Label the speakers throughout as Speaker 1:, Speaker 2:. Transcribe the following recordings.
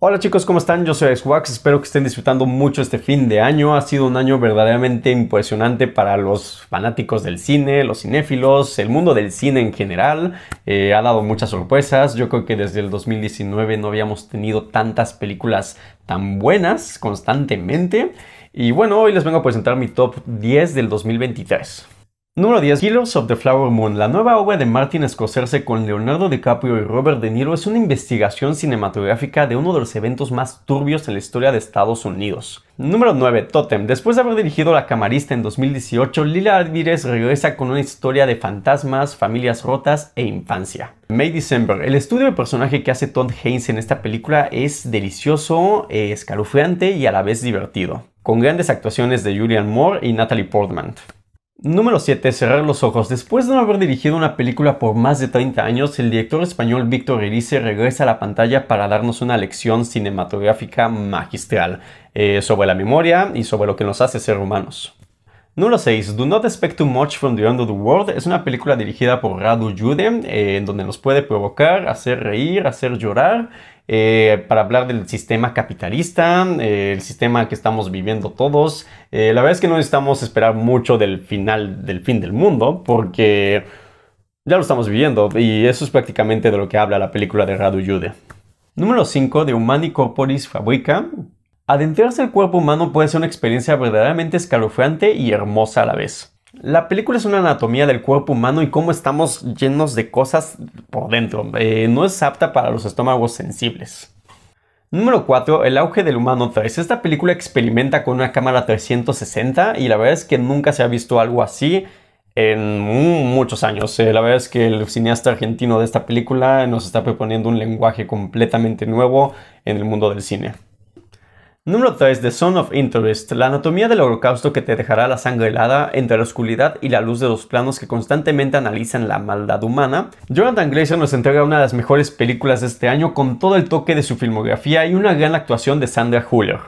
Speaker 1: Hola chicos, ¿cómo están? Yo soy Xwax, espero que estén disfrutando mucho este fin de año. Ha sido un año verdaderamente impresionante para los fanáticos del cine, los cinéfilos, el mundo del cine en general. Eh, ha dado muchas sorpresas. Yo creo que desde el 2019 no habíamos tenido tantas películas tan buenas constantemente. Y bueno, hoy les vengo a presentar mi top 10 del 2023. Número 10. Killers of the Flower Moon. La nueva obra de Martin Scorsese con Leonardo DiCaprio y Robert De Niro es una investigación cinematográfica de uno de los eventos más turbios en la historia de Estados Unidos. Número 9. Totem. Después de haber dirigido La Camarista en 2018, Lila Álvarez regresa con una historia de fantasmas, familias rotas e infancia. May December. El estudio de personaje que hace Todd Haynes en esta película es delicioso, eh, escalofriante y a la vez divertido con grandes actuaciones de Julian Moore y Natalie Portman. Número 7. Cerrar los ojos. Después de no haber dirigido una película por más de 30 años, el director español Víctor Erice regresa a la pantalla para darnos una lección cinematográfica magistral eh, sobre la memoria y sobre lo que nos hace ser humanos. Número 6. Do Not Expect Too Much from the End of the World es una película dirigida por Radu Jude, eh, en donde nos puede provocar, hacer reír, hacer llorar, eh, para hablar del sistema capitalista, eh, el sistema que estamos viviendo todos. la verdad es que no necesitamos esperar mucho del final, del fin del mundo, porque ya lo estamos viviendo y eso es prácticamente de lo que habla la película de Radu Jude. Número 5. The Humanicopolis Fabrica Adentrarse al cuerpo humano puede ser una experiencia verdaderamente escalofriante y hermosa a la vez. La película es una anatomía del cuerpo humano y cómo estamos llenos de cosas por dentro. Eh, no es apta para los estómagos sensibles. Número 4. El auge del humano 3. Esta película experimenta con una cámara 360 y la verdad es que nunca se ha visto algo así en muchos años. Eh, la verdad es que el cineasta argentino de esta película nos está proponiendo un lenguaje completamente nuevo en el mundo del cine. Número 3. The Son of Interest. La anatomía del holocausto que te dejará la sangre helada entre la oscuridad y la luz de los planos que constantemente analizan la maldad humana. Jonathan Glazer nos entrega una de las mejores películas de este año con todo el toque de su filmografía y una gran actuación de Sandra Huller.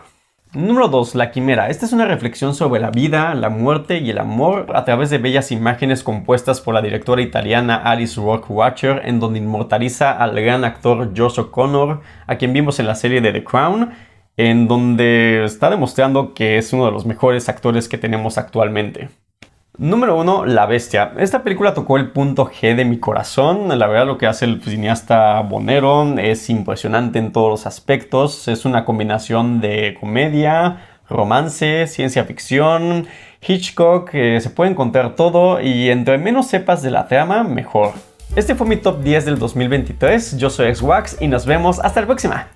Speaker 1: Número 2. La Quimera. Esta es una reflexión sobre la vida, la muerte y el amor a través de bellas imágenes compuestas por la directora italiana Alice Rock Watcher, en donde inmortaliza al gran actor Josh O'Connor, a quien vimos en la serie de The Crown, en donde está demostrando que es uno de los mejores actores que tenemos actualmente. Número 1, La Bestia. Esta película tocó el punto G de mi corazón. La verdad lo que hace el cineasta Bonero es impresionante en todos los aspectos. Es una combinación de comedia, romance, ciencia ficción, Hitchcock, eh, se puede encontrar todo y entre menos sepas de la trama, mejor. Este fue mi top 10 del 2023, yo soy Xwax y nos vemos hasta la próxima.